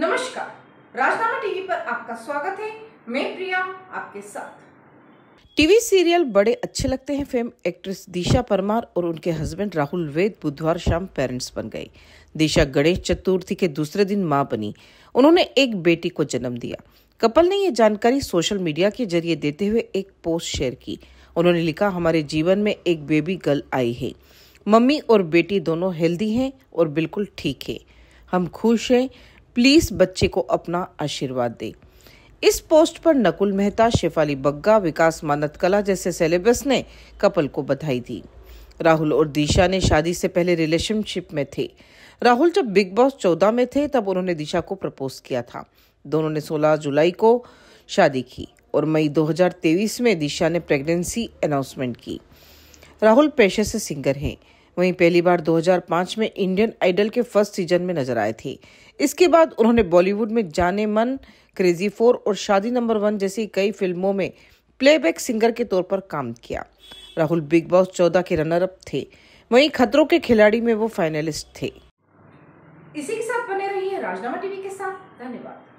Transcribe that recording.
नमस्कार राजनामा टीवी पर आपका स्वागत है मैं प्रिया आपके साथ टीवी सीरियल बड़े अच्छे लगते हैं फेम एक्ट्रेस दिशा परमार और उनके हस्बैंड राहुल वेद बुधवार शाम पेरेंट्स बन गए दिशा गणेश चतुर्थी के दूसरे दिन मां बनी उन्होंने एक बेटी को जन्म दिया कपल ने ये जानकारी सोशल मीडिया के जरिए देते हुए एक पोस्ट शेयर की उन्होंने लिखा हमारे जीवन में एक बेबी गर्ल आई है मम्मी और बेटी दोनों हेल्दी हैं और बिल्कुल ठीक है हम खुश हैं प्लीज बच्चे को अपना आशीर्वाद दे इस पोस्ट पर नकुल मेहता शेफाली बग्गा विकास मानत कला जैसे सेलेबस ने कपल को बधाई दी राहुल और दिशा ने शादी से पहले रिलेशनशिप में थे राहुल जब बिग बॉस चौदह में थे तब उन्होंने दिशा को प्रपोज किया था दोनों ने 16 जुलाई को शादी की और मई 2023 में दिशा ने प्रेगनेंसी अनाउंसमेंट की राहुल पेशे से सिंगर हैं वहीं पहली बार 2005 में इंडियन आइडल के फर्स्ट सीजन में नजर आए थे इसके बाद उन्होंने बॉलीवुड में जाने मन क्रेजी फोर और शादी नंबर वन जैसी कई फिल्मों में प्लेबैक सिंगर के तौर पर काम किया राहुल बिग बॉस चौदह के रनर अप थे वहीं खतरों के खिलाड़ी में वो फाइनलिस्ट थे इसी के साथ बने रहिए राजनामा टीवी के साथ धन्यवाद